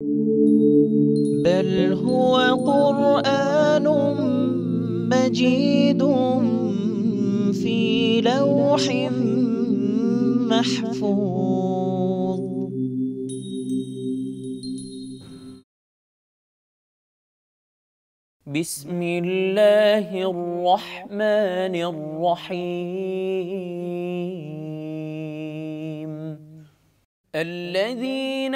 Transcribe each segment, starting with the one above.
بل هو قرآن مجيد في لوح محفوظ بسم الله الرحمن الرحيم الذين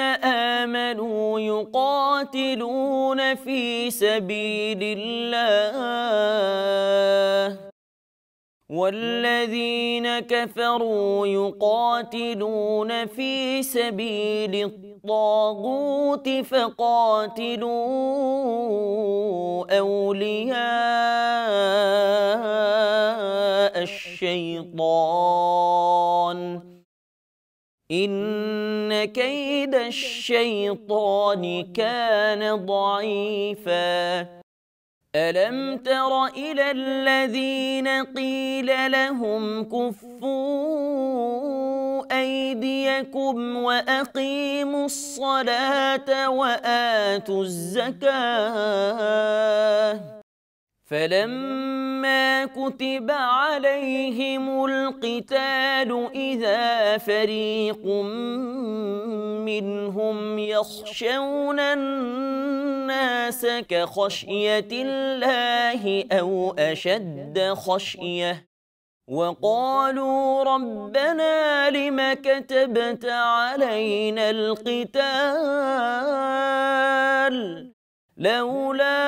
آمنوا يقاتلون في سبيل الله والذين كفروا يقاتلون في سبيل الطاغوت فقاتلوا أولياء الشيطان إن كيد الشيطان كان ضعيفا ألم تر إلى الذين قيل لهم كفوا أيديكم وأقيموا الصلاة وآتوا الزكاة فلما كتب عليهم القتال إذا فريق منهم يخشون الناس كخشية الله أو أشد خشية وقالوا ربنا لم كتبت علينا القتال لولا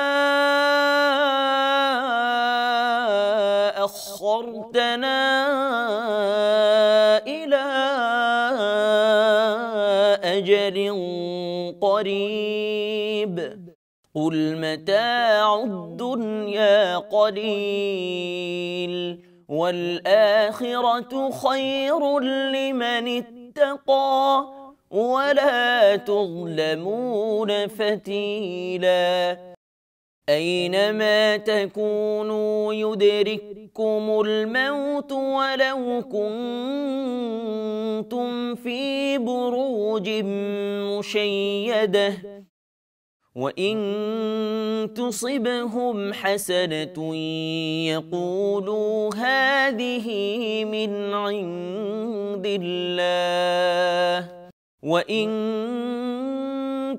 ردنا إلى أجل قريب قل متاع الدنيا قليل والآخرة خير لمن اتقى ولا تظلمون فتيلا أينما تكونوا يدرك يُحْيِيكُمُ الموت ولو كنتم في بروج مشيده وان تصبهم حسنه يقولوا هذه من عند الله وان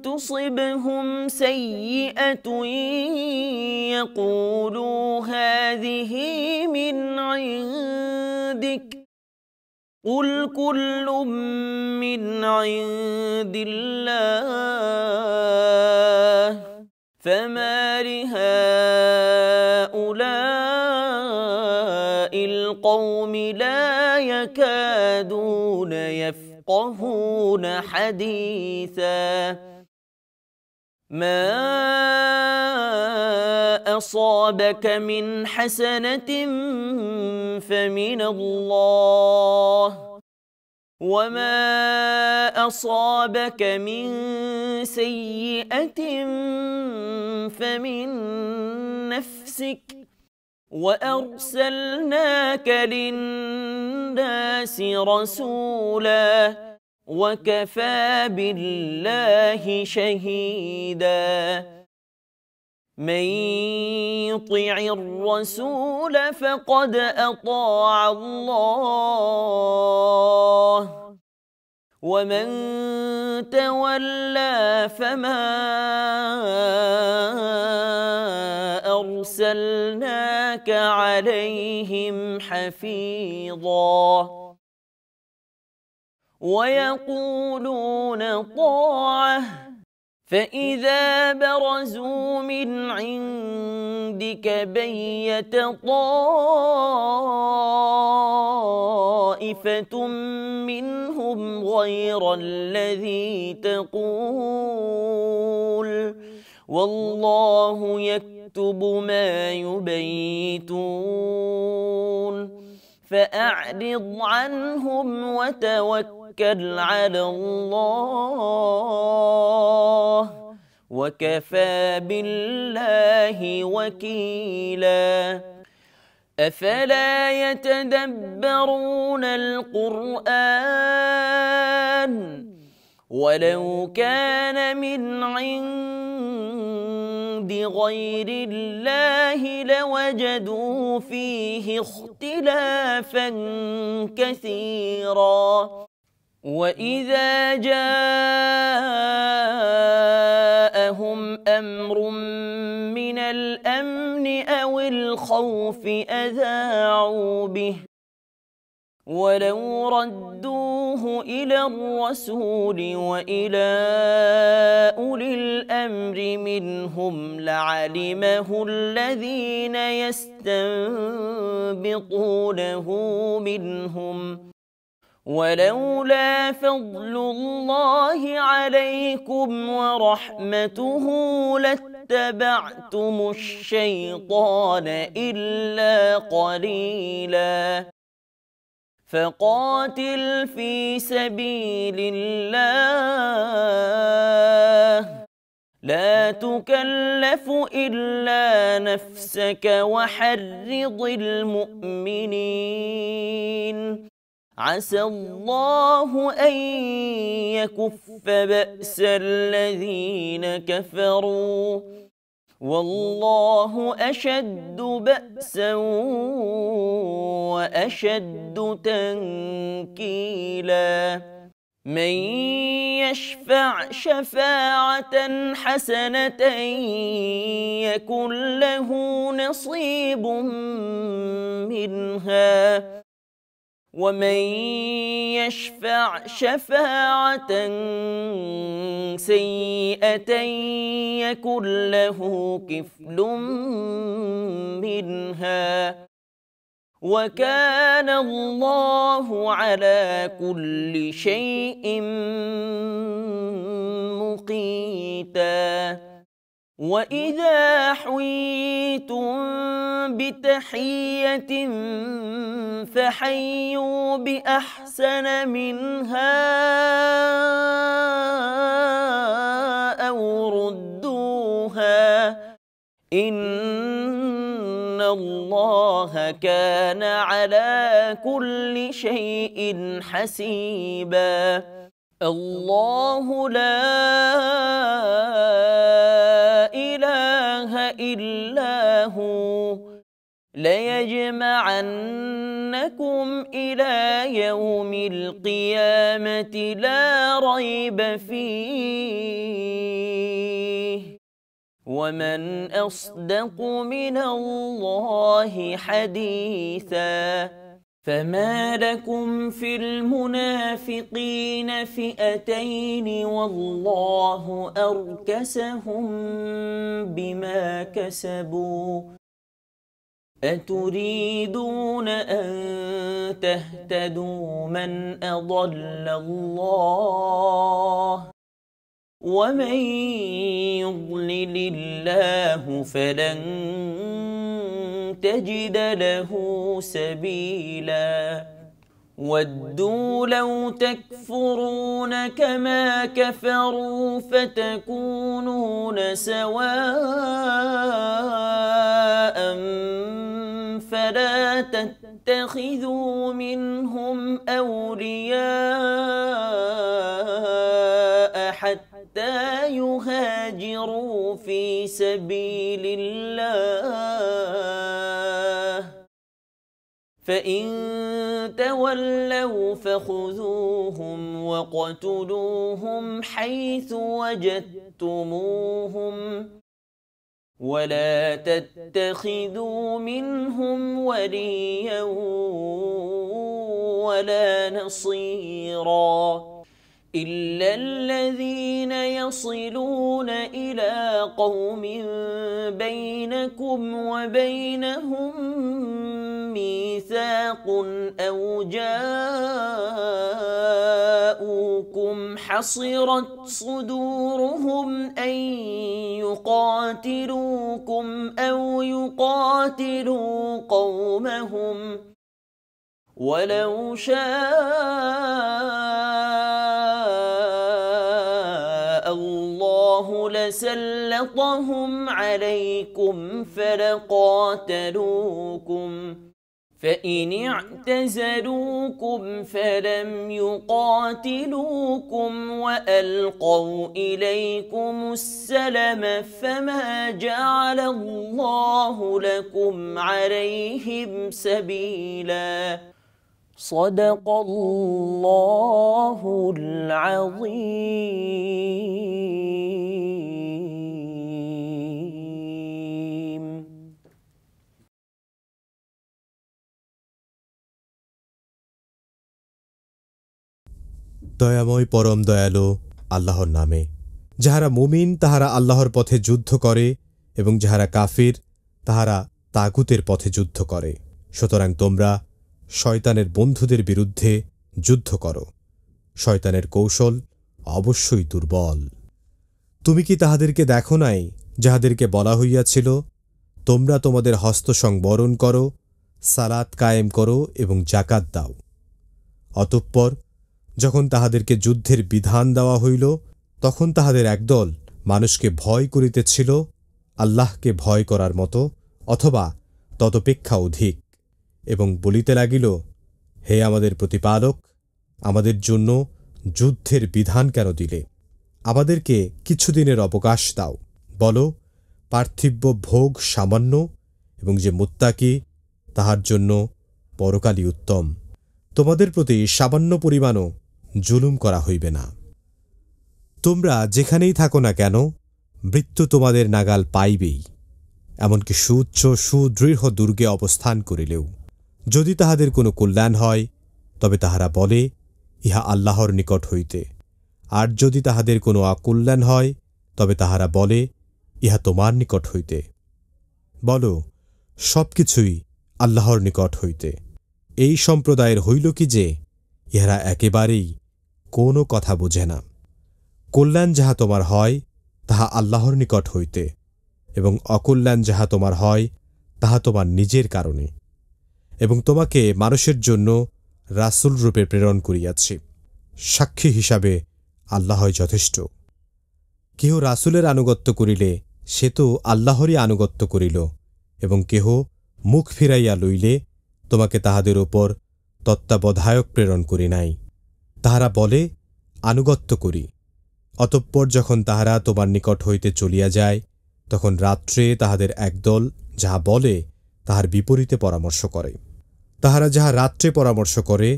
تصبهم سيئة يقولوا هذه من عندك قل كل من عند الله فما لهؤلاء القوم لا يكادون يفقهون حديثا ما أصابك من حسنة فمن الله وما أصابك من سيئة فمن نفسك وأرسلناك للناس رسولاً وكفى بالله شهيدا من يطع الرسول فقد اطاع الله ومن تولى فما ارسلناك عليهم حفيظا ويقولون طاعة فإذا برزوا من عندك بيت طائفة منهم غير الذي تقول والله يكتب ما يبيتون فأعرض عنهم وتوكل توكل على الله وكفى بالله وكيلا أفلا يتدبرون القرآن ولو كان من عند غير الله لوجدوا فيه اختلافا كثيرا وإذا جاءهم أمر من الأمن أو الخوف أذاعوا به ولو ردوه إلى الرسول وإلى أولي الأمر منهم لعلمه الذين يستنبطونه منهم ۖ ولولا فضل الله عليكم ورحمته لاتبعتم الشيطان إلا قليلا فقاتل في سبيل الله لا تكلف إلا نفسك وحرض المؤمنين عسى الله أن يكف بأس الذين كفروا والله أشد بأسا وأشد تنكيلا من يشفع شفاعة حسنة يكن له نصيب منها ومن يشفع شفاعة سيئة يكن له كفل منها وكان الله على كل شيء مقيتاً وإذا حييتم بتحية فحيوا بأحسن منها أو ردوها إن الله كان على كل شيء حسيباً الله لا إله إلا هو ليجمعنكم إلى يوم القيامة لا ريب فيه ومن أصدق من الله حديثاً فما لكم في المنافقين فئتين والله أركسهم بما كسبوا أتريدون أن تهتدوا من أضل الله ومن يضلل الله فلن تجد له سبيلا ودوا لو تكفرون كما كفروا فتكونون سواء فلا تتخذوا منهم أولياء وقاتلوا في سبيل الله فإن تولوا فخذوهم وقتلوهم حيث وجدتموهم ولا تتخذوا منهم وليا ولا نصيراً إلا الذين يصلون إلى قوم بينكم وبينهم ميثاق أو جاءوكم حصرت صدورهم أن يقاتلوكم أو يقاتلوا قومهم ولو شاء الله لسلطهم عليكم فلقاتلوكم فإن اعتزلوكم فلم يقاتلوكم وألقوا إليكم السلم فما جعل الله لكم عليهم سبيلا صدق الله العظيم দয়াময় পরম দয়ালু আল্লাহর নামে যাহারা মুমিন তাহারা আল্লাহর পথে যুদ্ধ করে এবং যাহারা কাফির তাহারা তাগুতের পথে যুদ্ধ করে সুতরাং তোমরা শয়তানের বন্ধুদের বিরুদ্ধে যুদ্ধ করো শয়তানের কৌশল অবশ্যই দুর্বল তুমি কি তাহাদেরকে দেখো নাই যাহাদেরকে বলা হইয়াছিল তোমরা তোমাদের হস্ত সংবরণ করো সালাত কায়েম করো এবং জাকাত দাও অতঃপর যখন তাহাদেরকে যুদ্ধের বিধান দেওয়া হইল তখন তাহাদের একদল মানুষকে ভয় করিতেছিল আল্লাহকে ভয় করার মতো অথবা ততপেক্ষা অধিক এবং বলিতে লাগিল হে আমাদের প্রতিপালক আমাদের জন্য যুদ্ধের বিধান কেন দিলে আমাদেরকে কিছুদিনের অবকাশ দাও বলো পার্থিব্য ভোগ সামান্য এবং যে মুত্তাকি তাহার জন্য পরকালই উত্তম তোমাদের প্রতি সামান্য পরিমাণও জুলুম করা হইবে না তোমরা যেখানেই থাকো না কেন মৃত্যু তোমাদের নাগাল পাইবেই এমনকি সুউচ্চ সুদৃঢ় দুর্গে অবস্থান করিলেও যদি তাহাদের কোনো কল্যাণ হয় তবে তাহারা বলে ইহা আল্লাহর নিকট হইতে আর যদি তাহাদের কোনো অকল্যাণ হয় তবে তাহারা বলে ইহা তোমার নিকট হইতে বল সব কিছুই আল্লাহর নিকট হইতে এই সম্প্রদায়ের হইল কি যে ইহারা একেবারেই কোনো কথা বোঝে না কল্যাণ যাহা তোমার হয় তাহা আল্লাহর নিকট হইতে এবং অকল্যাণ যাহা তোমার হয় তাহা তোমার নিজের কারণে এবং তোমাকে মানুষের জন্য রাসুল রূপে প্রেরণ করিয়াছি সাক্ষী হিসাবে আল্লাহ যথেষ্ট কেহ রাসুলের আনুগত্য করিলে সে তো আল্লাহরই আনুগত্য করিল এবং কেহ মুখ ফিরাইয়া লইলে তোমাকে তাহাদের ওপর তত্ত্বাবধায়ক প্রেরণ করি নাই তাহারা বলে আনুগত্য করি অতঃপর যখন তাহারা তোমার নিকট হইতে চলিয়া যায় তখন রাত্রে তাহাদের একদল যাহা বলে তাহার বিপরীতে পরামর্শ করে তাহারা যাহা রাত্রে পরামর্শ করে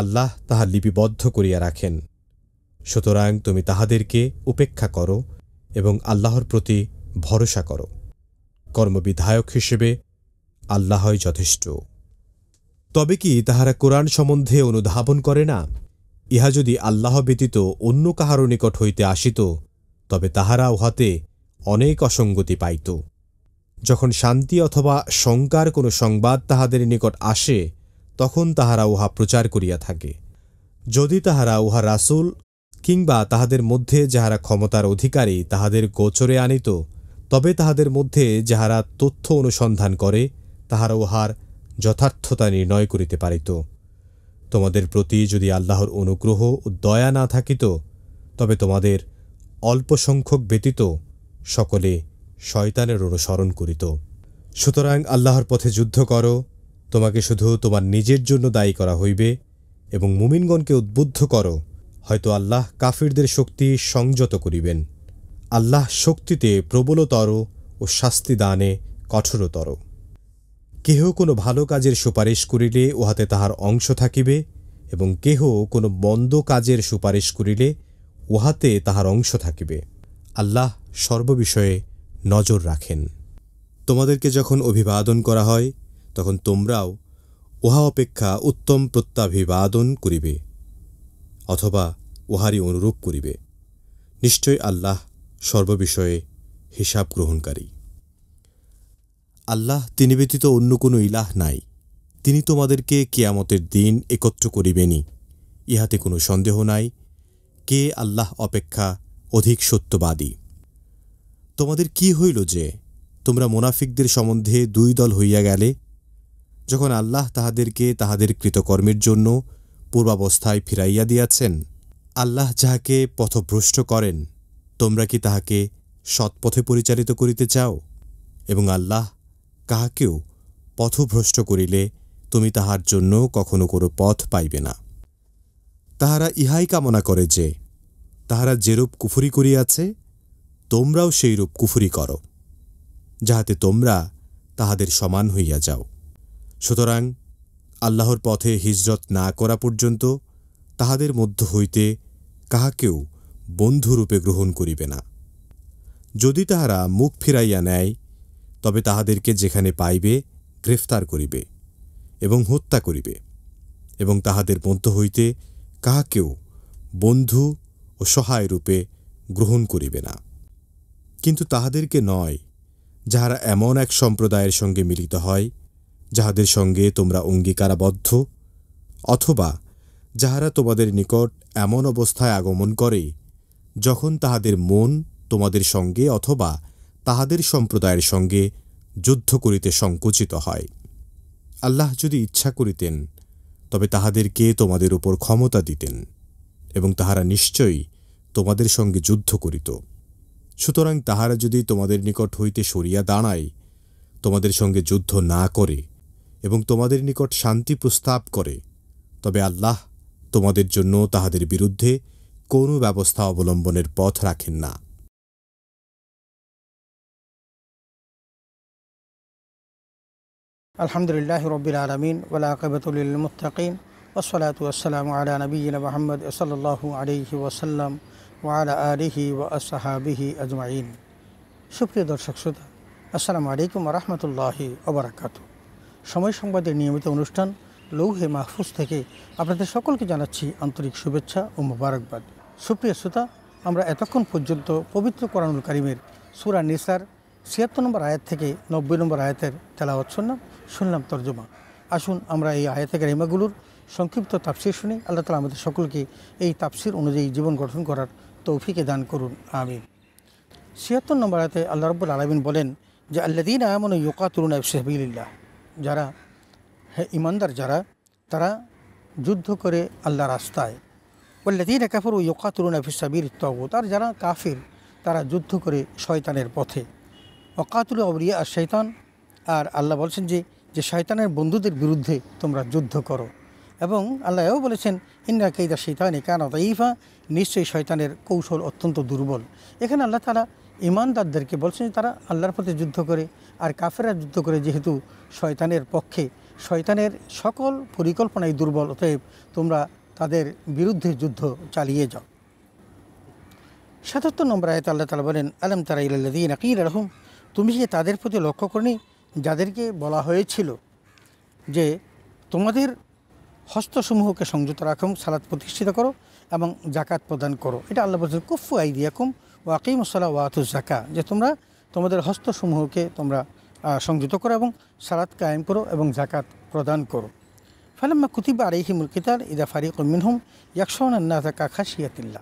আল্লাহ তাহা লিপিবদ্ধ করিয়া রাখেন সুতরাং তুমি তাহাদেরকে উপেক্ষা করো এবং আল্লাহর প্রতি ভরসা করো কর্মবিধায়ক হিসেবে আল্লাহই যথেষ্ট তবে কি তাহারা কোরআন সম্বন্ধে অনুধাবন করে না ইহা যদি আল্লাহ ব্যতীত অন্য কাহারও নিকট হইতে আসিত তবে তাহারা উহাতে অনেক অসঙ্গতি পাইত যখন শান্তি অথবা শঙ্কার কোনো সংবাদ তাহাদের নিকট আসে তখন তাহারা উহা প্রচার করিয়া থাকে যদি তাহারা উহা রাসুল কিংবা তাহাদের মধ্যে যাহারা ক্ষমতার অধিকারী তাহাদের গোচরে আনিত তবে তাহাদের মধ্যে যাহারা তথ্য অনুসন্ধান করে তাহারা উহার যথার্থতা নির্ণয় করিতে পারিত তোমাদের প্রতি যদি আল্লাহর অনুগ্রহ ও দয়া না থাকিত তবে তোমাদের অল্প সংখ্যক ব্যতীত সকলে শয়তানের অনুসরণ করিত সুতরাং আল্লাহর পথে যুদ্ধ করো তোমাকে শুধু তোমার নিজের জন্য দায়ী করা হইবে এবং মুমিনগণকে উদ্বুদ্ধ করো হয়তো আল্লাহ কাফিরদের শক্তি সংযত করিবেন আল্লাহ শক্তিতে প্রবলতর ও শাস্তি দানে কঠোরতর কেহ কোনো ভালো কাজের সুপারিশ করিলে উহাতে তাহার অংশ থাকিবে এবং কেহ কোনো মন্দ কাজের সুপারিশ করিলে উহাতে তাহার অংশ থাকিবে আল্লাহ সর্ববিষয়ে নজর রাখেন তোমাদেরকে যখন অভিবাদন করা হয় তখন তোমরাও উহা অপেক্ষা উত্তম প্রত্যাভিবাদন করিবে অথবা উহারই অনুরূপ করিবে নিশ্চয় আল্লাহ সর্ববিষয়ে হিসাব গ্রহণকারী আল্লাহ তিনি ব্যতীত অন্য কোনো ইলাহ নাই তিনি তোমাদেরকে কেয়ামতের দিন একত্র করিবেনি ইহাতে কোনো সন্দেহ নাই কে আল্লাহ অপেক্ষা অধিক সত্যবাদী তোমাদের কি হইল যে তোমরা মোনাফিকদের সম্বন্ধে দুই দল হইয়া গেলে যখন আল্লাহ তাহাদেরকে তাহাদের কৃতকর্মের জন্য পূর্বাবস্থায় ফিরাইয়া দিয়াছেন আল্লাহ যাহাকে পথভ্রষ্ট করেন তোমরা কি তাহাকে সৎপথে পরিচালিত করিতে চাও এবং আল্লাহ কাহাকেও পথভ্রষ্ট করিলে তুমি তাহার জন্য কখনো কোনো পথ পাইবে না তাহারা ইহাই কামনা করে যে তাহারা যেরূপ কুফুরি করিয়াছে তোমরাও সেইরূপ কুফুরি করো যাহাতে তোমরা তাহাদের সমান হইয়া যাও সুতরাং আল্লাহর পথে হিজরত না করা পর্যন্ত তাহাদের মধ্য হইতে কাহাকেও বন্ধুরূপে গ্রহণ করিবে না যদি তাহারা মুখ ফিরাইয়া নেয় তবে তাহাদেরকে যেখানে পাইবে গ্রেফতার করিবে এবং হত্যা করিবে এবং তাহাদের মধ্য হইতে কাহাকেও বন্ধু ও সহায় রূপে গ্রহণ করিবে না কিন্তু তাহাদেরকে নয় যাহারা এমন এক সম্প্রদায়ের সঙ্গে মিলিত হয় যাহাদের সঙ্গে তোমরা অঙ্গীকারাবদ্ধ অথবা যাহারা তোমাদের নিকট এমন অবস্থায় আগমন করে যখন তাহাদের মন তোমাদের সঙ্গে অথবা তাহাদের সম্প্রদায়ের সঙ্গে যুদ্ধ করিতে সংকুচিত হয় আল্লাহ যদি ইচ্ছা করিতেন তবে তাহাদেরকে তোমাদের উপর ক্ষমতা দিতেন এবং তাহারা নিশ্চয়ই তোমাদের সঙ্গে যুদ্ধ করিত সুতরাং তাহারা যদি তোমাদের নিকট হইতে সরিয়া দাঁড়ায় তোমাদের সঙ্গে যুদ্ধ না করে এবং তোমাদের নিকট শান্তি প্রস্তাব করে তবে আল্লাহ তোমাদের জন্য তাহাদের বিরুদ্ধে কোনো ব্যবস্থা অবলম্বনের পথ রাখেন না আলহামদুলিল্লাহ রবিল আলমিন ওলাকবতুল মুতাকিম ওসলাত ওসালাম আলা নবীন মোহাম্মদ সাল্লাহ আলিহি ওসাল্লাম ওয়ালা আলিহি ও আসহাবিহি আজমাইন সুপ্রিয় দর্শক শ্রোতা আসসালামু আলাইকুম রহমতুল্লাহি ওবরাকাত সময় সংবাদের নিয়মিত অনুষ্ঠান লৌহে মাহফুজ থেকে আপনাদের সকলকে জানাচ্ছি আন্তরিক শুভেচ্ছা ও মুবারকবাদ সুপ্রিয় শ্রোতা আমরা এতক্ষণ পর্যন্ত পবিত্র কোরআনুল করিমের সুরা নিসার ছিয়াত্তর নম্বর আয়াত থেকে নব্বই নম্বর আয়াতের তেলাওয়াত শুনলাম শুনলাম তর্জমা আসুন আমরা এই আয়াতের রেমাগুলোর সংক্ষিপ্ত তাপসির শুনি আল্লাহ তালা আমাদের সকলকে এই তাপসির অনুযায়ী জীবন গঠন করার তৌফিকে দান করুন আমি ছিয়াত্তর নম্বর আয়াতে আল্লাহ রব্বুল আলমিন বলেন যে আল্লাদিন আমন ইয়োকাতুরুন আফসাবিল্লাহ যারা হ্যাঁ ইমানদার যারা তারা যুদ্ধ করে আল্লাহ রাস্তায় বল্লাদিন কাফর আফিস আফিসাবির তগত তার যারা কাফির তারা যুদ্ধ করে শয়তানের পথে অকাতুল অবরিয়া আর শৈতান আর আল্লাহ বলছেন যে যে শয়তানের বন্ধুদের বিরুদ্ধে তোমরা যুদ্ধ করো এবং আল্লাহ এও বলেছেন কেদা কেইদা এ কান ইফা নিশ্চয়ই শয়তানের কৌশল অত্যন্ত দুর্বল এখানে আল্লাহ তারা ইমানদারদেরকে বলছেন যে তারা আল্লাহর পথে যুদ্ধ করে আর কাফেরা যুদ্ধ করে যেহেতু শয়তানের পক্ষে শয়তানের সকল পরিকল্পনাই দুর্বল অতএব তোমরা তাদের বিরুদ্ধে যুদ্ধ চালিয়ে যাও সাতাত্তর নম্বর আয়ত আল্লাহ তালা বলেন আলম তারা দিন আকিল রহম তুমি কি তাদের প্রতি লক্ষ্য করনি যাদেরকে বলা হয়েছিল যে তোমাদের হস্তসমূহকে সংযত রাখো সালাদ প্রতিষ্ঠিত করো এবং জাকাত প্রদান করো এটা আল্লাহ বলছেন কুফু আইদিয়াকুম ওয়াকিম সালা ওয়াতু জাকা যে তোমরা তোমাদের হস্তসমূহকে তোমরা সংযত করো এবং সালাদ কায়েম করো এবং জাকাত প্রদান করো ফালাম্মা কুতিবা আলিহিমুল কিতাল ইদা ফারিক মিনহুম ইয়াকশন আন্না জাকা খাসিয়াতিল্লা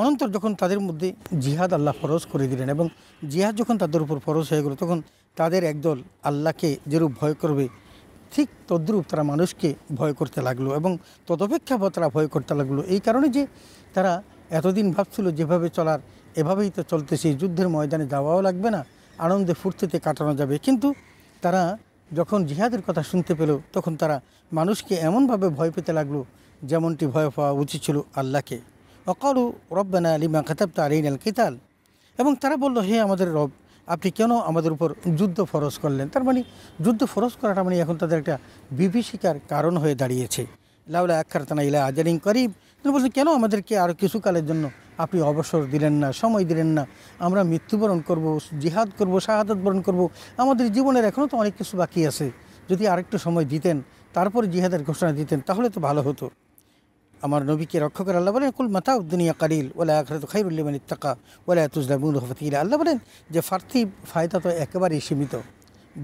অনন্তর যখন তাদের মধ্যে জিহাদ আল্লাহ ফরজ করে দিলেন এবং জিহাদ যখন তাদের উপর ফরজ হয়ে গেল তখন তাদের একদল আল্লাহকে যেরূপ ভয় করবে ঠিক তদ্রূপ তারা মানুষকে ভয় করতে লাগলো এবং তদপেক্ষা তারা ভয় করতে লাগলো এই কারণে যে তারা এতদিন ভাবছিল যেভাবে চলার এভাবেই তো চলতেছে যুদ্ধের ময়দানে যাওয়াও লাগবে না আনন্দে ফুর্তিতে কাটানো যাবে কিন্তু তারা যখন জিহাদের কথা শুনতে পেল তখন তারা মানুষকে এমনভাবে ভয় পেতে লাগলো যেমনটি ভয় পাওয়া উচিত ছিল আল্লাহকে অকালু রব্বানা লিমা খাতাব তালিন আল কেতাল এবং তারা বলল হে আমাদের রব আপনি কেন আমাদের উপর যুদ্ধ ফরজ করলেন তার মানে যুদ্ধ ফরজ করাটা মানে এখন তাদের একটা বিভীষিকার কারণ হয়ে দাঁড়িয়েছে লাউলা তানা ইলা আজারিং করিব তিনি বলছেন কেন আমাদেরকে আরও কিছুকালের জন্য আপনি অবসর দিলেন না সময় দিলেন না আমরা মৃত্যুবরণ করব জিহাদ করব শাহাদত বরণ করব আমাদের জীবনের এখনও তো অনেক কিছু বাকি আছে যদি আরেকটু সময় দিতেন তারপর জিহাদের ঘোষণা দিতেন তাহলে তো ভালো হতো আমার নবীকে রক্ষা করে আল্লাহ বলেন কুল মাথা দুনিয়া কারিল ওলা আখরাত খাইরুল্লিমান ইত্তাকা ওলা তুজলামুল হফতিল আল্লাহ বলেন যে ফার্থী ফায়দা তো একেবারেই সীমিত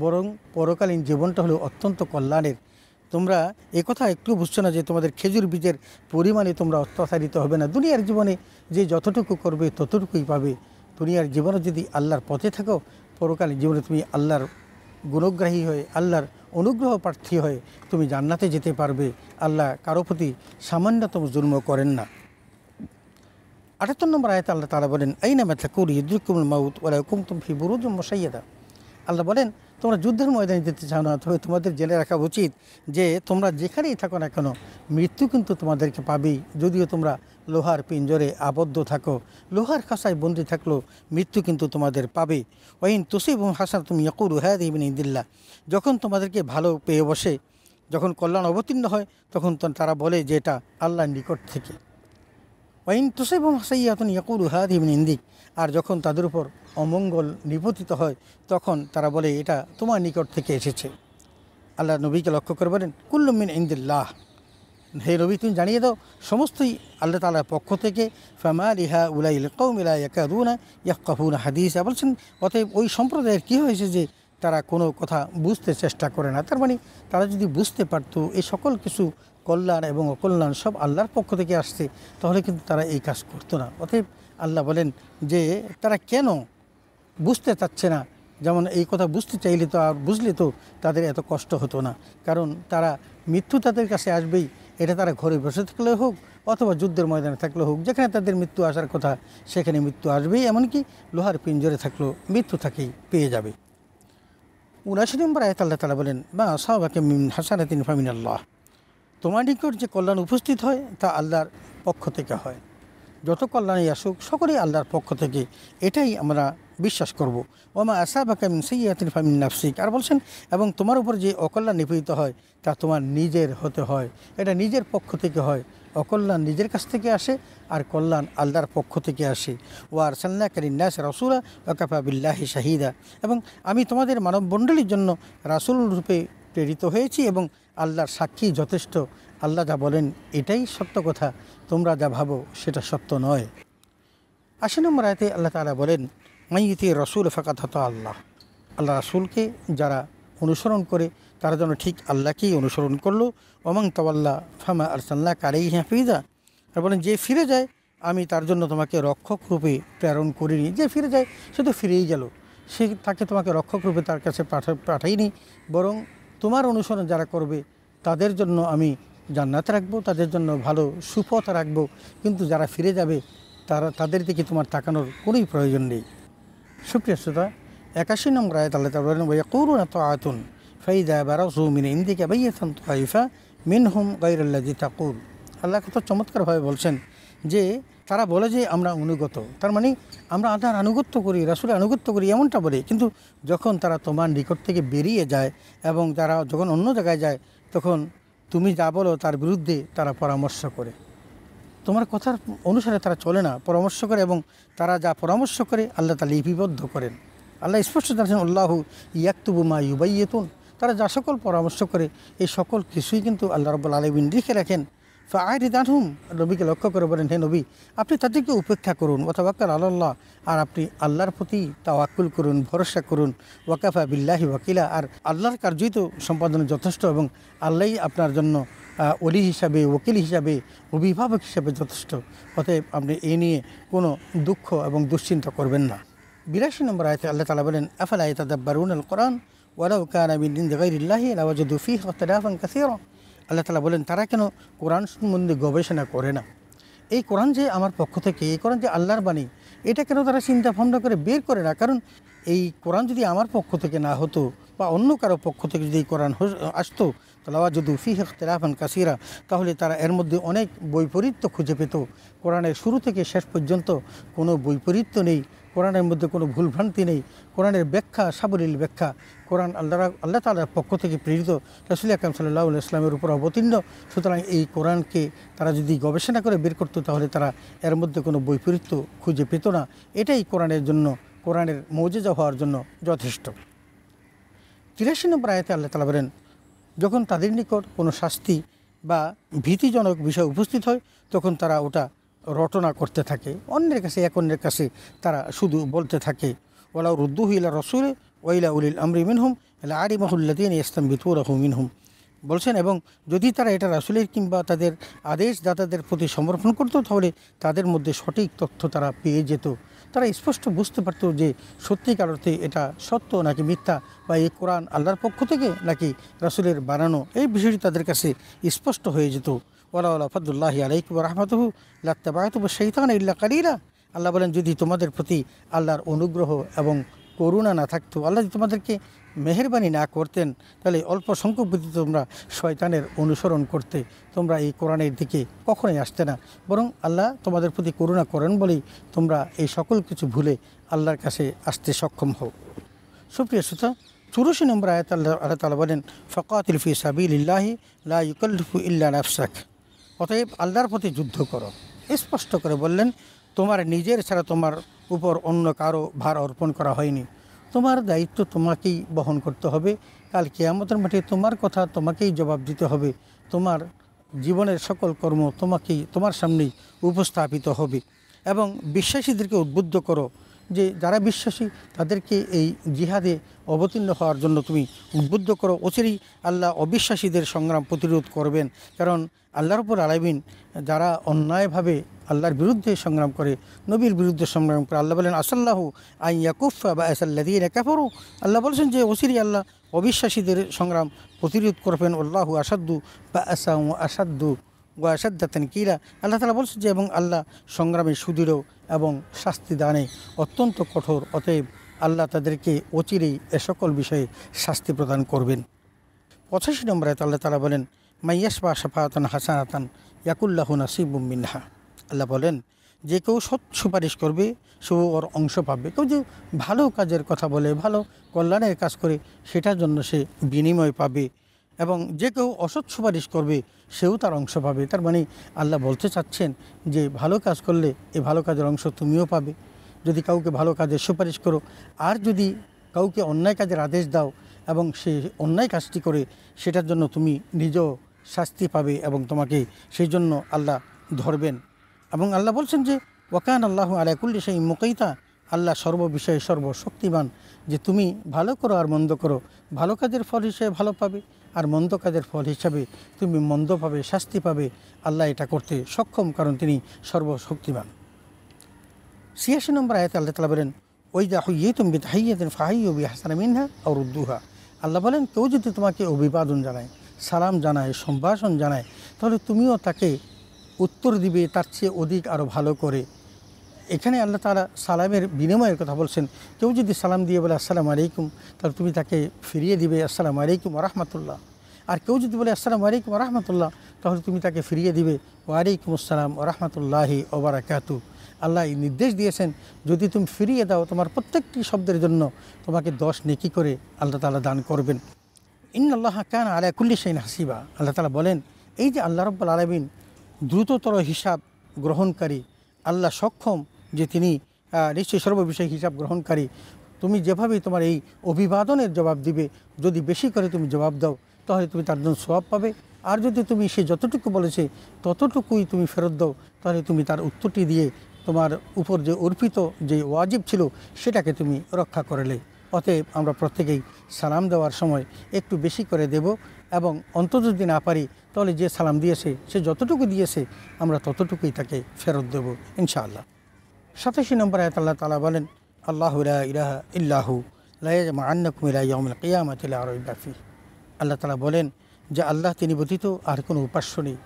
বরং পরকালীন জীবনটা হলো অত্যন্ত কল্যাণের তোমরা কথা একটু বুঝছো না যে তোমাদের খেজুর বীজের পরিমাণে তোমরা অত্যাচারিত হবে না দুনিয়ার জীবনে যে যতটুকু করবে ততটুকুই পাবে দুনিয়ার জীবনে যদি আল্লাহর পথে থাকো পরকালীন জীবনে তুমি আল্লাহর গুণগ্রাহী হয়ে আল্লাহর অনুগ্রহ প্রার্থী হয়ে তুমি জান্নাতে যেতে পারবে আল্লাহ কারো প্রতি সামান্যতম জন্ম করেন না আটাত্তর নম্বর আয়তা আল্লাহ তারা বলেন এই না মেথা কুর ইদ্রুকুমুল মাউত ওরা হুকুম তুম ফি বুরুজুম মশাইয়াদা আল্লাহ বলেন তোমরা যুদ্ধের ময়দানে যেতে চাও না তবে তোমাদের জেনে রাখা উচিত যে তোমরা যেখানেই থাকো না কেন মৃত্যু কিন্তু তোমাদেরকে পাবেই যদিও তোমরা লোহার পিঞ্জরে আবদ্ধ থাকো লোহার খাসায় বন্দি থাকলো মৃত্যু কিন্তু তোমাদের পাবে ওয়াইন তুসিব হাসান তুমি ইয়কুর হ্যাঁ ইবিন ইদিল্লা যখন তোমাদেরকে ভালো পেয়ে বসে যখন কল্যাণ অবতীর্ণ হয় তখন তারা বলে যে এটা আল্লাহর নিকট থেকে ওয়াইন তুসিব হাসাইয়া তুমি একু হ্যাঁ ইবিন ইন্দিক আর যখন তাদের উপর অমঙ্গল নিপতিত হয় তখন তারা বলে এটা তোমার নিকট থেকে এসেছে আল্লাহ নবীকে লক্ষ্য করে বলেন কুল্লুমিন ইন্দিল্লাহ হে রবি তুমি জানিয়ে দাও সমস্তই আল্লাহ তালার পক্ষ থেকে ফেমা রিহা উলাই মিলা একা রুনা ইয়াকাহুনা হাদিস বলছেন অতএব ওই সম্প্রদায়ের কী হয়েছে যে তারা কোনো কথা বুঝতে চেষ্টা করে না তার মানে তারা যদি বুঝতে পারতো এই সকল কিছু কল্যাণ এবং অকল্যাণ সব আল্লাহর পক্ষ থেকে আসছে তাহলে কিন্তু তারা এই কাজ করতো না অতএব আল্লাহ বলেন যে তারা কেন বুঝতে চাচ্ছে না যেমন এই কথা বুঝতে চাইলে তো আর বুঝলে তো তাদের এত কষ্ট হতো না কারণ তারা মৃত্যু তাদের কাছে আসবেই এটা তারা ঘরে বসে থাকলে হোক অথবা যুদ্ধের ময়দানে থাকলে হোক যেখানে তাদের মৃত্যু আসার কথা সেখানে মৃত্যু আসবেই এমনকি লোহার পিঞ্জরে থাকলেও মৃত্যু থাকেই পেয়ে যাবে উনাশি নম্বর আয়ত আল্লাহ তালা বলেন বা সাহবাকে তিন ফামিন আল্লাহ তোমার নিকট যে কল্যাণ উপস্থিত হয় তা আল্লাহর পক্ষ থেকে হয় যত কল্যাণে আসুক সকলেই আল্লাহর পক্ষ থেকে এটাই আমরা বিশ্বাস করব। ওমা আসা বা কামিন সৈয়াতিন ফামিন নাফসিক আর বলছেন এবং তোমার উপর যে অকল্যাণ নিপীড়িত হয় তা তোমার নিজের হতে হয় এটা নিজের পক্ষ থেকে হয় অকল্যাণ নিজের কাছ থেকে আসে আর কল্যাণ আল্লাহর পক্ষ থেকে আসে ও আর সাল্লা নাস রাসুলা ওকাফাবিল্লাহি শাহিদা এবং আমি তোমাদের মানবমণ্ডলীর জন্য রাসুল রূপে প্রেরিত হয়েছি এবং আল্লাহর সাক্ষী যথেষ্ট আল্লাহ যা বলেন এটাই সত্য কথা তোমরা যা ভাবো সেটা সত্য নয় আশি নম্বর আয়তে আল্লাহ তালা বলেন মাইতে রসুল ফাঁকাত হত আল্লাহ আল্লাহ রাসুলকে যারা অনুসরণ করে তারা যেন ঠিক আল্লাহকেই অনুসরণ করলো ওমাং তাল্লাহ ফামা আরসাল্লাহ কারেই হ্যাঁ হাফিজা আর বলেন যে ফিরে যায় আমি তার জন্য তোমাকে রক্ষক রূপে প্রেরণ করিনি যে ফিরে যায় সে তো ফিরেই গেল সে তাকে তোমাকে রক্ষক রূপে তার কাছে পাঠাইনি বরং তোমার অনুসরণ যারা করবে তাদের জন্য আমি জান্নাত রাখবো তাদের জন্য ভালো সুপথ রাখবো কিন্তু যারা ফিরে যাবে তারা তাদের দিকে তোমার তাকানোর কোনোই প্রয়োজন নেই সুপ্রিয় শ্রোতা একাশি নম্বর আয়াত আল্লাহ ভাইয়া করুন এত আয়তন ফাইদা বারাসু মিন ইন্দিকা মিন আল্লাহ কত চমৎকারভাবে বলছেন যে তারা বলে যে আমরা অনুগত তার মানে আমরা আদার আনুগত্য করি রাসুলে আনুগত্য করি এমনটা বলে কিন্তু যখন তারা তোমার নিকট থেকে বেরিয়ে যায় এবং তারা যখন অন্য জায়গায় যায় তখন তুমি যা বলো তার বিরুদ্ধে তারা পরামর্শ করে তোমার কথার অনুসারে তারা চলে না পরামর্শ করে এবং তারা যা পরামর্শ করে আল্লাহ তা লিপিবদ্ধ করেন আল্লাহ স্পষ্ট জানাচ্ছেন আল্লাহ ইয়াক্তুবু মা ইউবাইয়েতুন তারা যা সকল পরামর্শ করে এই সকল কিছুই কিন্তু আল্লাহ রব্বুল আলমিন লিখে রাখেন ফাআরিদ নবীকে লক্ষ্য করে বলেন হে নবী আপনি তাদেরকে উপেক্ষা করুন অথবা ওয়াতাবাক্কাল আল্লাহ আর আপনি আল্লাহর প্রতি তাওয়াক্কুল করুন ভরসা করুন ওয়াকাফা বিল্লাহি ওয়াকিলা আর আল্লাহর কার্যই তো সম্পাদনে যথেষ্ট এবং আল্লাহ আপনার জন্য অলি হিসাবে ওকিল হিসাবে অভিভাবক হিসাবে যথেষ্ট অতএব আপনি এ নিয়ে কোনো দুঃখ এবং দুশ্চিন্তা করবেন না বিরাশি নম্বর আয়তে আল্লাহ তালা বলেন আফাল বারুন আল কোরআন ওয়ালাউ কান আমিন গাইরিল্লাহি আলাওয়াজুদ্দুফি হতলাফান কাসিরা আল্লাহ তালা বলেন তারা কেন কোরআন সম্বন্ধে গবেষণা করে না এই কোরআন যে আমার পক্ষ থেকে এই কোরআন যে আল্লাহর বাণী এটা কেন তারা চিন্তা ভাবনা করে বের করে না কারণ এই কোরআন যদি আমার পক্ষ থেকে না হতো বা অন্য কারো পক্ষ থেকে যদি কোরআন আসতো তালাওয়া যদি ফি হেখতলাফান কাসিরা তাহলে তারা এর মধ্যে অনেক বৈপরীত্য খুঁজে পেত কোরআনের শুরু থেকে শেষ পর্যন্ত কোনো বৈপরীত্য নেই কোরআনের মধ্যে কোনো ভুলভ্রান্তি নেই কোরআনের ব্যাখ্যা সাবলীল ব্যাখ্যা কোরআন আল্লাহ আল্লাহ তালার পক্ষ থেকে প্রেরিত রসুল আকরাম সাল্লাহ ইসলামের উপর অবতীর্ণ সুতরাং এই কোরআনকে তারা যদি গবেষণা করে বের করতো তাহলে তারা এর মধ্যে কোনো বৈপরীত্য খুঁজে পেত না এটাই কোরআনের জন্য কোরআনের মৌজেজা হওয়ার জন্য যথেষ্ট তিরাশি নম্বর আয়তে আল্লাহ তালা বলেন যখন তাদের নিকট কোনো শাস্তি বা ভীতিজনক বিষয় উপস্থিত হয় তখন তারা ওটা রটনা করতে থাকে অন্যের কাছে এক অন্যের কাছে তারা শুধু বলতে থাকে ওলা রুদ্দু হইলা রসুলে ওয়াইলা উলিল আমরি মিনহুম আরি আরিমাহুল্লাদিন ইসলাম বিতুরাহু মিনহুম বলছেন এবং যদি তারা এটা রাসুলের কিংবা তাদের আদেশ দাতাদের প্রতি সমর্পণ করতো তাহলে তাদের মধ্যে সঠিক তথ্য তারা পেয়ে যেত তারা স্পষ্ট বুঝতে পারত যে সত্যিকার অর্থে এটা সত্য নাকি মিথ্যা বা এই কোরআন আল্লাহর পক্ষ থেকে নাকি রাসুলের বানানো এই বিষয়টি তাদের কাছে স্পষ্ট হয়ে যেত ওলা ফদুল্লাহি আলাইকুব রহমতহু লাত্তাবায়তব শৈতান ইল্লা কালিরা আল্লাহ বলেন যদি তোমাদের প্রতি আল্লাহর অনুগ্রহ এবং করুণা না থাকতো আল্লাহ যদি তোমাদেরকে মেহরবানি না করতেন তাহলে অল্প সংখ্যক বুদ্ধি তোমরা শয়তানের অনুসরণ করতে তোমরা এই কোরআনের দিকে কখনোই আসতে না বরং আল্লাহ তোমাদের প্রতি করুণা করেন বলেই তোমরা এই সকল কিছু ভুলে আল্লাহর কাছে আসতে সক্ষম হও সুপ্রিয় শ্রোতা চুরুশি নম্বর আয়াত আল্লাহ আল্লাহ তালা বলেন ফকাত ইলফি সাবিল্লাহি লা ইউকল্লফু ইল্লা নাফসাক অতএব আল্লাহর প্রতি যুদ্ধ করো স্পষ্ট করে বললেন তোমার নিজের ছাড়া তোমার উপর অন্য কারো ভার অর্পণ করা হয়নি তোমার দায়িত্ব তোমাকেই বহন করতে হবে কাল কেয়ামতের মাঠে তোমার কথা তোমাকেই জবাব দিতে হবে তোমার জীবনের সকল কর্ম তোমাকেই তোমার সামনেই উপস্থাপিত হবে এবং বিশ্বাসীদেরকে উদ্বুদ্ধ করো যে যারা বিশ্বাসী তাদেরকে এই জিহাদে অবতীর্ণ হওয়ার জন্য তুমি উদ্বুদ্ধ করো অচিরেই আল্লাহ অবিশ্বাসীদের সংগ্রাম প্রতিরোধ করবেন কারণ আল্লাহর উপর আলাইবিন যারা অন্যায়ভাবে আল্লাহর বিরুদ্ধে সংগ্রাম করে নবীর বিরুদ্ধে সংগ্রাম করে আল্লাহ বলেন আসল্লাহ আই ইয়াকুফা বা দিয়ে একা একাফরু আল্লাহ বলেছেন যে ওসিরি আল্লাহ অবিশ্বাসীদের সংগ্রাম প্রতিরোধ করবেন আল্লাহ আসাদ্দু বা আসাম আসাদ্দু ওয়াসাদ্দাতেন কিরা আল্লাহ তালা বলছে যে এবং আল্লাহ সংগ্রামে সুদৃঢ় এবং শাস্তি দানে অত্যন্ত কঠোর অতএব আল্লাহ তাদেরকে অচিরেই এ সকল বিষয়ে শাস্তি প্রদান করবেন পঁচাশি নম্বরে আল্লাহ তালা বলেন মাইয়াস বা মাইয়াসবা হাসান আতান ইয়াকুল্লাহ নাসিবুম মিনহা আল্লাহ বলেন যে কেউ সৎ সুপারিশ করবে সে ওর অংশ পাবে কেউ যে ভালো কাজের কথা বলে ভালো কল্যাণের কাজ করে সেটার জন্য সে বিনিময় পাবে এবং যে কেউ অসৎ সুপারিশ করবে সেও তার অংশ পাবে তার মানে আল্লাহ বলতে চাচ্ছেন যে ভালো কাজ করলে এ ভালো কাজের অংশ তুমিও পাবে যদি কাউকে ভালো কাজের সুপারিশ করো আর যদি কাউকে অন্যায় কাজের আদেশ দাও এবং সে অন্যায় কাজটি করে সেটার জন্য তুমি নিজেও শাস্তি পাবে এবং তোমাকে সেই জন্য আল্লাহ ধরবেন এবং আল্লাহ বলছেন যে ওয়াকান আল্লাহ আলাকুল্লি সেই মুকাইতা আল্লাহ সর্ববিষয়ে সর্বশক্তিমান যে তুমি ভালো করো আর মন্দ করো ভালো কাজের ফল হিসেবে ভালো পাবে আর মন্দ কাজের ফল হিসাবে তুমি মন্দ পাবে শাস্তি পাবে আল্লাহ এটা করতে সক্ষম কারণ তিনি সর্বশক্তিমান ছিয়াশি নম্বর আয়তে আল্লাহ তালা বলেন ওই দেখো ইয়ে তুমি তাহাইয়েতেন ফাহাইবি হাসানা মিনহা আর উদ্দুহা আল্লাহ বলেন কেউ যদি তোমাকে অভিবাদন জানায় সালাম জানায় সম্ভাষণ জানায় তাহলে তুমিও তাকে উত্তর দিবে তার চেয়ে অধিক আরও ভালো করে এখানে আল্লাহ তারা সালামের বিনিময়ের কথা বলছেন কেউ যদি সালাম দিয়ে বলে আসসালাম আলাইকুম তাহলে তুমি তাকে ফিরিয়ে দিবে আসসালাম আলাইকুম রহমতুল্লাহ আর কেউ যদি বলে আসসালাম আলাইকুম রহমতুল্লাহ তাহলে তুমি তাকে ফিরিয়ে দিবে ওয়ালাইকুম আসসালাম রহমতুল্লাহি ওবারাকাতু আল্লাহ এই নির্দেশ দিয়েছেন যদি তুমি ফিরিয়ে দাও তোমার প্রত্যেকটি শব্দের জন্য তোমাকে দশ নেকি করে আল্লাহ তালা দান করবেন ইন আল্লাহ কান আলাকুল্লি সাইন হাসিবা আল্লাহ তালা বলেন এই যে আল্লাহ রব্বুল আলমিন দ্রুততর হিসাব গ্রহণকারী আল্লাহ সক্ষম যে তিনি নিশ্চয়ই সর্ববিষয়ে হিসাব গ্রহণকারী তুমি যেভাবেই তোমার এই অভিবাদনের জবাব দিবে যদি বেশি করে তুমি জবাব দাও তাহলে তুমি তার জন্য সবাব পাবে আর যদি তুমি সে যতটুকু বলেছে ততটুকুই তুমি ফেরত দাও তাহলে তুমি তার উত্তরটি দিয়ে তোমার উপর যে অর্পিত যে ওয়াজিব ছিল সেটাকে তুমি রক্ষা করলে অতএব আমরা প্রত্যেকেই সালাম দেওয়ার সময় একটু বেশি করে দেব এবং অন্তত যদি না পারি তাহলে যে সালাম দিয়েছে সে যতটুকু দিয়েছে আমরা ততটুকুই তাকে ফেরত দেব ইনশাআল্লাহ সাতাশি নম্বর আয়াত আল্লাহ তালা বলেন আল্লাহ ইরাহ ইল্লাহু আল্লাহ তালা বলেন যে আল্লাহ তিনি ব্যতীত আর কোনো উপাস্য নেই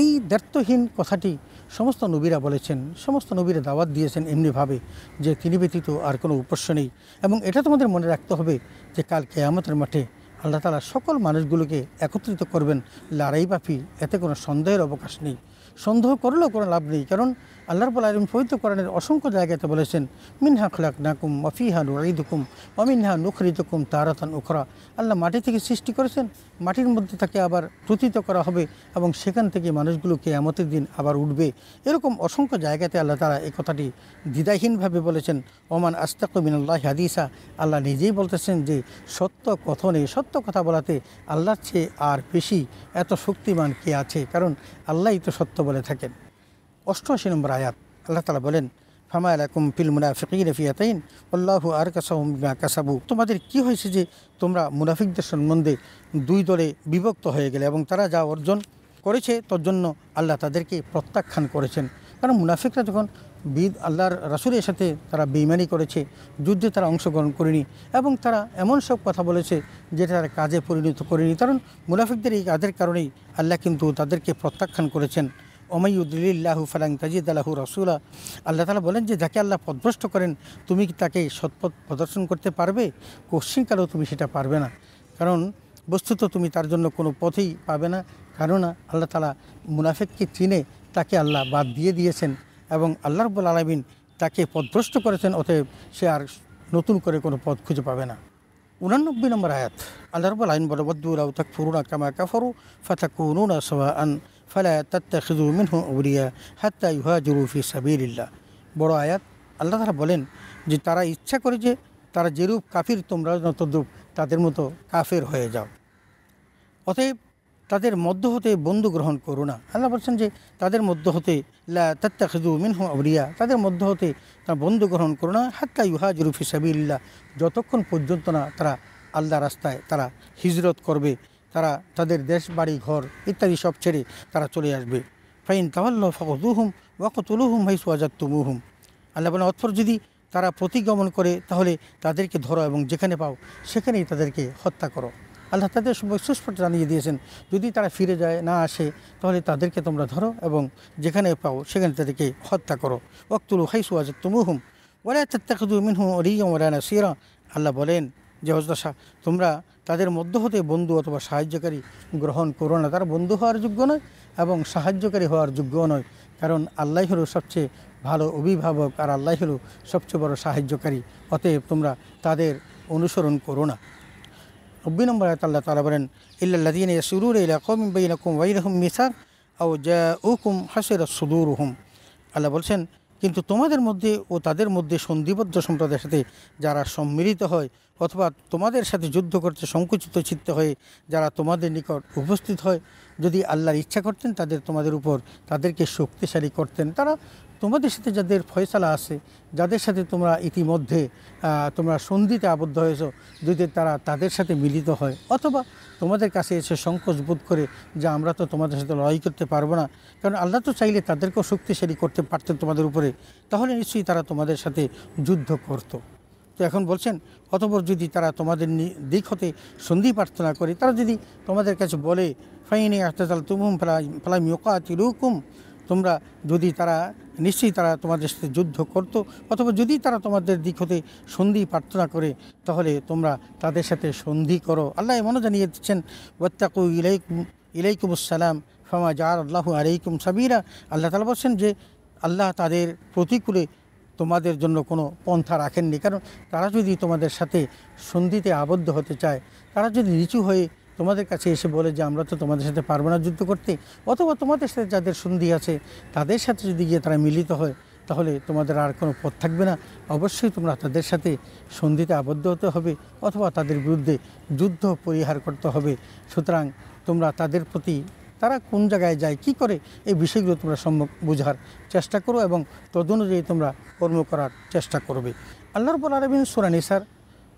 এই দ্বার্থহীন কথাটি সমস্ত নবীরা বলেছেন সমস্ত নবীরা দাওয়াত দিয়েছেন এমনিভাবে যে তিনি ব্যতীত আর কোনো উপাস্য নেই এবং এটা তোমাদের মনে রাখতে হবে যে কাল কেয়ামতের মাঠে আল্লাহ তালা সকল মানুষগুলোকে একত্রিত করবেন লড়াই বাফি এতে কোনো সন্দেহের অবকাশ নেই সন্দেহ করলেও কোনো লাভ নেই কারণ আল্লাহর বলা আলম পবিত্র করানের অসংখ্য জায়গাতে বলেছেন মিনহা খলাক নাকুম মফিহা নুকুম অমিনহা নুখরিতুকুম তারাতান উখরা আল্লাহ মাটি থেকে সৃষ্টি করেছেন মাটির মধ্যে তাকে আবার প্রতিত করা হবে এবং সেখান থেকে মানুষগুলোকে এমতের দিন আবার উঠবে এরকম অসংখ্য জায়গাতে আল্লাহ তারা এই কথাটি দ্বিধাহীনভাবে বলেছেন ওমান আস্তাক মিনাল্লাহ হাদিসা আল্লাহ নিজেই বলতেছেন যে সত্য কথনে সত্য কথা বলাতে আল্লাহর চেয়ে আর বেশি এত শক্তিমান কে আছে কারণ আল্লাহই তো সত্য বলে থাকেন অষ্টআশি নম্বর আয়াত আল্লাহ তালা বলেন ফামা আলাকুম ফিল মুনাফিকিন ফিয়াতাইন আল্লাহ আর কাসাহুম বিমা কাসাবু তোমাদের কি হয়েছে যে তোমরা মুনাফিকদের সম্বন্ধে দুই দলে বিভক্ত হয়ে গেলে এবং তারা যা অর্জন করেছে তোর জন্য আল্লাহ তাদেরকে প্রত্যাখ্যান করেছেন কারণ মুনাফিকরা যখন বিদ আল্লাহর রাসুলের সাথে তারা বেইমানি করেছে যুদ্ধে তারা অংশগ্রহণ করেনি এবং তারা এমন সব কথা বলেছে যেটা তারা কাজে পরিণত করেনি কারণ মুনাফিকদের এই কাজের কারণেই আল্লাহ কিন্তু তাদেরকে প্রত্যাখ্যান করেছেন ওমাইউদ্দিল্লাহু ফালাং তাজিদ আল্লাহু রসুলা আল্লাহ তালা বলেন যে যাকে আল্লাহ পদভ্রষ্ট করেন তুমি কি তাকে সৎপথ প্রদর্শন করতে পারবে কোশ্চিনকালেও তুমি সেটা পারবে না কারণ বস্তুত তুমি তার জন্য কোনো পথেই পাবে না কেননা আল্লাহ তালা মুনাফেককে চিনে তাকে আল্লাহ বাদ দিয়ে দিয়েছেন এবং আল্লাহ রব্বুল আলমিন তাকে পদভ্রষ্ট করেছেন অতএব সে আর নতুন করে কোনো পথ খুঁজে পাবে না উনানব্বই নম্বর আয়াত আল্লাহ রব্বুল আলমিন বলবদ্দুরাউ তাক ফুরুনা কামা কাফরু ফাতাকুনুনা সবা আন ফালা তাত্তাখিজু মিনহু উবরিয়া হাত্তা ইহাজুরু ফি সাবিল্লা বড় আয়াত আল্লাহ তারা বলেন যে তারা ইচ্ছা করে যে তারা যেরূপ কাফির তোমরা তদ্রূপ তাদের মতো কাফের হয়ে যাও অতএব তাদের মধ্য হতে বন্ধু গ্রহণ করো না আল্লাহ বলছেন যে তাদের মধ্য হতে লা মিনহু আবরিয়া তাদের মধ্য হতে তারা বন্ধু গ্রহণ করো না হাত্তা ইহা জরুফি সাবিল্লা যতক্ষণ পর্যন্ত না তারা আল্লাহ রাস্তায় তারা হিজরত করবে তারা তাদের দেশ বাড়ি ঘর ইত্যাদি সব ছেড়ে তারা চলে আসবে ফাইন তাহল্ল ফকুহুম ওয়াকতুলুহুম হাই তুমুহুম আল্লাহ বলেন অথর যদি তারা প্রতিগমন করে তাহলে তাদেরকে ধরো এবং যেখানে পাও সেখানেই তাদেরকে হত্যা করো আল্লাহ তাদের সময় সুস্পষ্ট জানিয়ে দিয়েছেন যদি তারা ফিরে যায় না আসে তাহলে তাদেরকে তোমরা ধরো এবং যেখানে পাও সেখানে তাদেরকে হত্যা করো ওয়াক্তুলু হাই আজ তুমুহুম ওরা তত্তাকুদু মিনহু অরিয়ম ওলা আল্লাহ বলেন যে হজদাসা তোমরা তাদের মধ্য হতে বন্ধু অথবা সাহায্যকারী গ্রহণ করো না তারা বন্ধু হওয়ার যোগ্য নয় এবং সাহায্যকারী হওয়ার যোগ্য নয় কারণ আল্লাহ হলো সবচেয়ে ভালো অভিভাবক আর আল্লাহ হলো সবচেয়ে বড় সাহায্যকারী অতএব তোমরা তাদের অনুসরণ করো না নব্বই নম্বর আয়তাল্লাহ আল্লাহ তালা বলেন ইল্লাদিন সুরুর ইলাকুম বেইনাকুম ওয়াইরহম মিসাক ও জা উকুম হাসের সুদুর হুম আল্লাহ বলছেন কিন্তু তোমাদের মধ্যে ও তাদের মধ্যে সন্ধিবদ্ধ সম্প্রদায়ের সাথে যারা সম্মিলিত হয় অথবা তোমাদের সাথে যুদ্ধ করতে সংকুচিত চিত্ত হয়ে যারা তোমাদের নিকট উপস্থিত হয় যদি আল্লাহর ইচ্ছা করতেন তাদের তোমাদের উপর তাদেরকে শক্তিশালী করতেন তারা তোমাদের সাথে যাদের ফয়সালা আছে যাদের সাথে তোমরা ইতিমধ্যে তোমরা সন্ধিতে আবদ্ধ হয়েছ যদি তারা তাদের সাথে মিলিত হয় অথবা তোমাদের কাছে এসে সংকোচ বোধ করে যে আমরা তো তোমাদের সাথে লড়াই করতে পারবো না কারণ আল্লাহ তো চাইলে তাদেরকেও শক্তিশালী করতে পারতেন তোমাদের উপরে তাহলে নিশ্চয়ই তারা তোমাদের সাথে যুদ্ধ করত। তো এখন বলছেন অতপর যদি তারা তোমাদের দিক হতে সন্ধি প্রার্থনা করে তারা যদি তোমাদের কাছে বলে ফাইনে আহতাল তুমুম ফালা ফালা মিওকা তিরুকুম তোমরা যদি তারা নিশ্চয়ই তারা তোমাদের সাথে যুদ্ধ করত অথবা যদি তারা তোমাদের দিক হতে সন্ধি প্রার্থনা করে তাহলে তোমরা তাদের সাথে সন্ধি করো আল্লাহ মনে জানিয়ে দিচ্ছেন ওয়াত্তাকু ইলাইকুম সালাম ফামা জার আল্লাহ আলাইকুম সাবিরা আল্লাহ তালা বলছেন যে আল্লাহ তাদের প্রতিকূলে তোমাদের জন্য কোনো পন্থা রাখেননি কারণ তারা যদি তোমাদের সাথে সন্ধিতে আবদ্ধ হতে চায় তারা যদি নিচু হয়ে তোমাদের কাছে এসে বলে যে আমরা তো তোমাদের সাথে পারবো না যুদ্ধ করতে অথবা তোমাদের সাথে যাদের সন্ধি আছে তাদের সাথে যদি গিয়ে তারা মিলিত হয় তাহলে তোমাদের আর কোনো পথ থাকবে না অবশ্যই তোমরা তাদের সাথে সন্ধিতে আবদ্ধ হতে হবে অথবা তাদের বিরুদ্ধে যুদ্ধ পরিহার করতে হবে সুতরাং তোমরা তাদের প্রতি তারা কোন জায়গায় যায় কি করে এই বিষয়গুলো তোমরা সম্ভব বোঝার চেষ্টা করো এবং তদনুযায়ী তোমরা কর্ম করার চেষ্টা করবে আল্লাহর বলার আলমিন সুরানিসার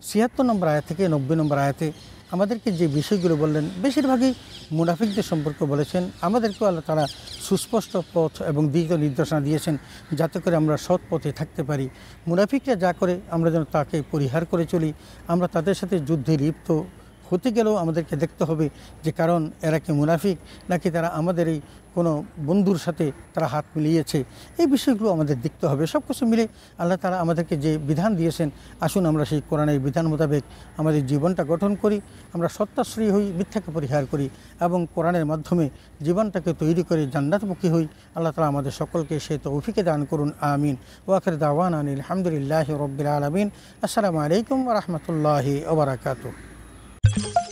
ছিয়াত্তর নম্বর আয়া থেকে নব্বই নম্বর আয়াতে আমাদেরকে যে বিষয়গুলো বললেন বেশিরভাগই মুনাফিকদের সম্পর্কে বলেছেন আমাদেরকেও আল্লাহ তারা সুস্পষ্ট পথ এবং দীর্ঘ নির্দেশনা দিয়েছেন যাতে করে আমরা সৎ পথে থাকতে পারি মুনাফিকরা যা করে আমরা যেন তাকে পরিহার করে চলি আমরা তাদের সাথে যুদ্ধে লিপ্ত হতে গেলেও আমাদেরকে দেখতে হবে যে কারণ এরা কি মুনাফিক নাকি তারা আমাদের এই কোনো বন্ধুর সাথে তারা হাত মিলিয়েছে এই বিষয়গুলো আমাদের দেখতে হবে সব কিছু মিলে আল্লাহ তারা আমাদেরকে যে বিধান দিয়েছেন আসুন আমরা সেই কোরআনের বিধান মোতাবেক আমাদের জীবনটা গঠন করি আমরা সত্যাশ্রয়ী হই মিথ্যাকে পরিহার করি এবং কোরআনের মাধ্যমে জীবনটাকে তৈরি করে জান্নাতমুখী হই আল্লাহ তালা আমাদের সকলকে তো তৌফিকে দান করুন আমিন ওয়াকের দাওয়ান আনিল আহমদুলিল্লাহ রবিল আলমিন আসসালামু আলাইকুম রহমতুল্লাহি ওবরাকাতু you